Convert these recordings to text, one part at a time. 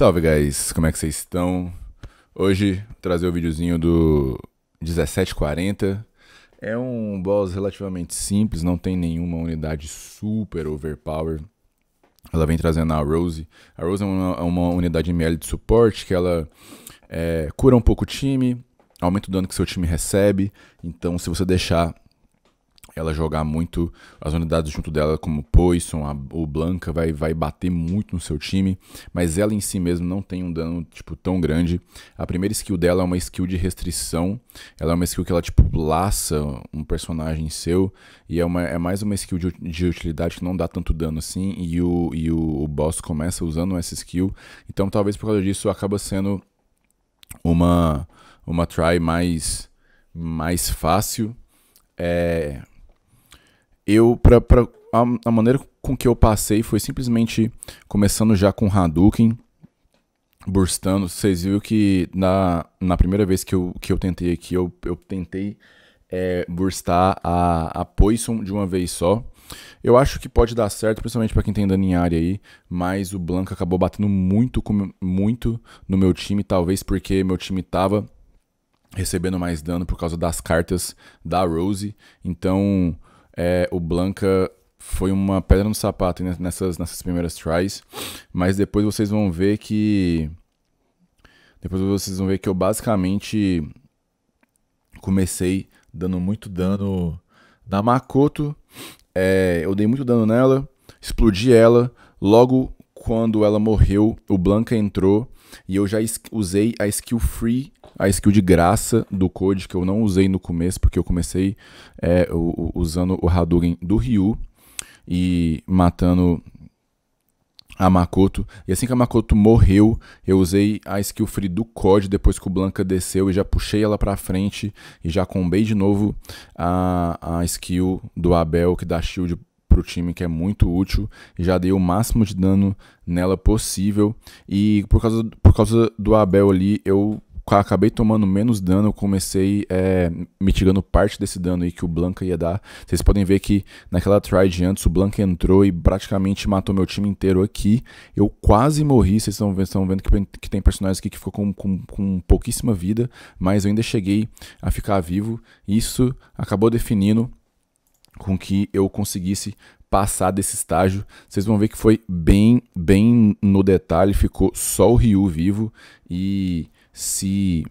Salve, guys! Como é que vocês estão? Hoje, trazer o videozinho do 1740. É um boss relativamente simples, não tem nenhuma unidade super overpower. Ela vem trazendo a Rose. A Rose é uma, é uma unidade ML de suporte que ela é, cura um pouco o time, aumenta o dano que seu time recebe. Então, se você deixar ela jogar muito as unidades junto dela, como Poison a, ou Blanca, vai, vai bater muito no seu time, mas ela em si mesmo não tem um dano tipo, tão grande. A primeira skill dela é uma skill de restrição, ela é uma skill que ela tipo, laça um personagem seu, e é, uma, é mais uma skill de, de utilidade que não dá tanto dano assim, e, o, e o, o boss começa usando essa skill, então talvez por causa disso acaba sendo uma, uma try mais, mais fácil. É, eu, pra, pra a, a, maneira com que eu passei foi simplesmente começando já com Hadouken, burstando. Vocês viram que na, na primeira vez que eu, que eu tentei aqui, eu, eu tentei é, burstar a, a Poison de uma vez só. Eu acho que pode dar certo, principalmente para quem tem dano em área aí, mas o Blanco acabou batendo muito, muito no meu time, talvez porque meu time tava recebendo mais dano por causa das cartas da Rose, então é, o Blanca foi uma pedra no sapato nessas, nessas primeiras tries, mas depois vocês vão ver que. Depois vocês vão ver que eu basicamente comecei dando muito dano na Makoto. É, eu dei muito dano nela, explodi ela, logo quando ela morreu, o Blanca entrou e eu já usei a skill free, a skill de graça do Code, que eu não usei no começo, porque eu comecei é, o, o, usando o Hadouken do Ryu e matando a Makoto. E assim que a Makoto morreu, eu usei a skill free do Code depois que o Blanca desceu e já puxei ela pra frente e já combei de novo a, a skill do Abel que dá shield para o time que é muito útil. Já dei o máximo de dano nela possível. E por causa, por causa do Abel ali, eu acabei tomando menos dano, eu comecei é, mitigando parte desse dano aí que o Blanca ia dar. Vocês podem ver que naquela try de antes, o Blanca entrou e praticamente matou meu time inteiro aqui. Eu quase morri, vocês estão vendo, vendo que, que tem personagens aqui que ficou com, com, com pouquíssima vida, mas eu ainda cheguei a ficar vivo. Isso acabou definindo com que eu conseguisse passar desse estágio. Vocês vão ver que foi bem, bem no detalhe, ficou só o Ryu vivo e se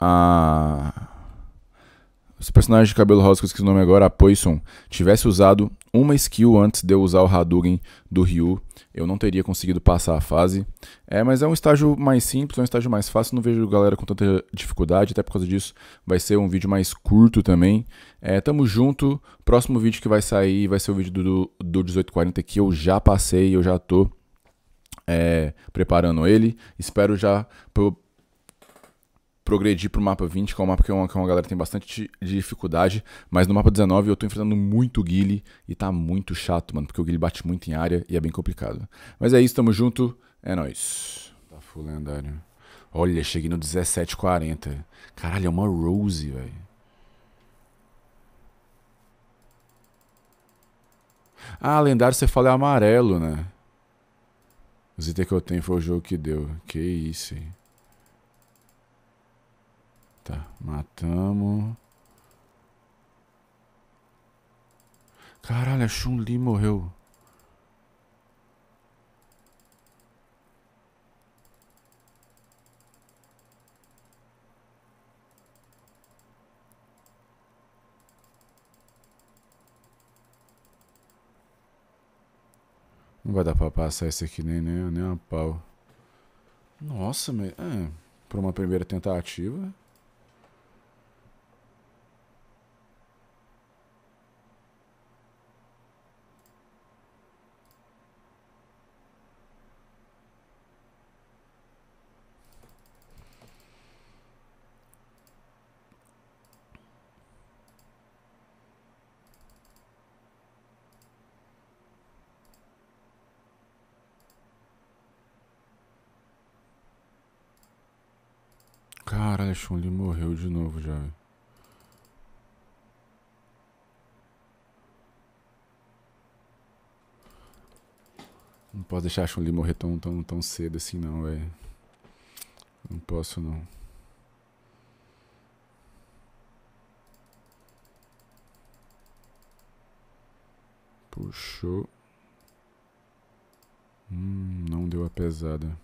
a se o personagem de cabelo rosa, que eu esqueci o nome agora, a Poison, tivesse usado uma skill antes de eu usar o Hadouken do Ryu, eu não teria conseguido passar a fase. É, mas é um estágio mais simples, é um estágio mais fácil, não vejo galera com tanta dificuldade, até por causa disso vai ser um vídeo mais curto também. É, tamo junto, próximo vídeo que vai sair vai ser o vídeo do, do 1840 que eu já passei, eu já tô é, preparando ele. Espero já progredir pro mapa 20, que é um mapa que é uma, que é uma galera que tem bastante dificuldade, mas no mapa 19 eu tô enfrentando muito guile e tá muito chato, mano, porque o guile bate muito em área e é bem complicado. Mas é isso, tamo junto, é nóis. Tá full lendário. Olha, cheguei no 1740. Caralho, é uma Rose, velho. Ah, lendário você fala é amarelo, né? Os itens que eu tenho foi o jogo que deu. Que isso, hein? Tá, matamos. Caralho, a Chun-Li morreu. Não vai dar pra passar esse aqui nem, nem, nem uma pau. Nossa, mas... É, por uma primeira tentativa... a Chun-Li morreu de novo já, Não posso deixar a Chun-Li morrer tão, tão, tão cedo assim, não, velho. Não posso, não. Puxou. Hum, não deu a pesada.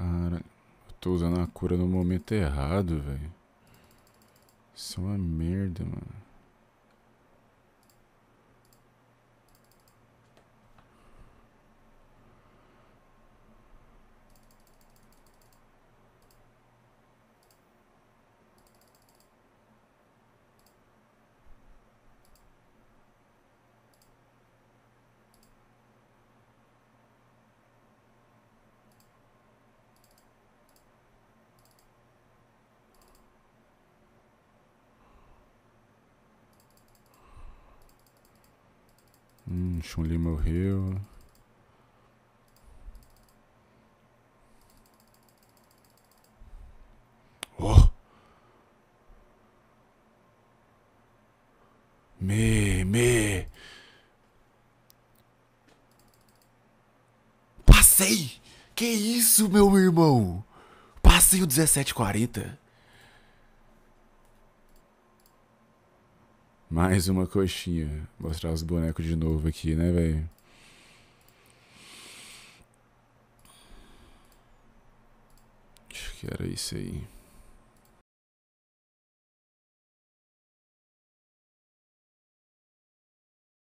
Cara, eu tô usando a cura no momento errado, velho. Isso é uma merda, mano. Hum, Chun-Li morreu. Oh! Me, me! Passei! Que isso, meu irmão? Passei o 1740. Mais uma coxinha. Mostrar os bonecos de novo aqui, né, velho? Acho que era isso aí.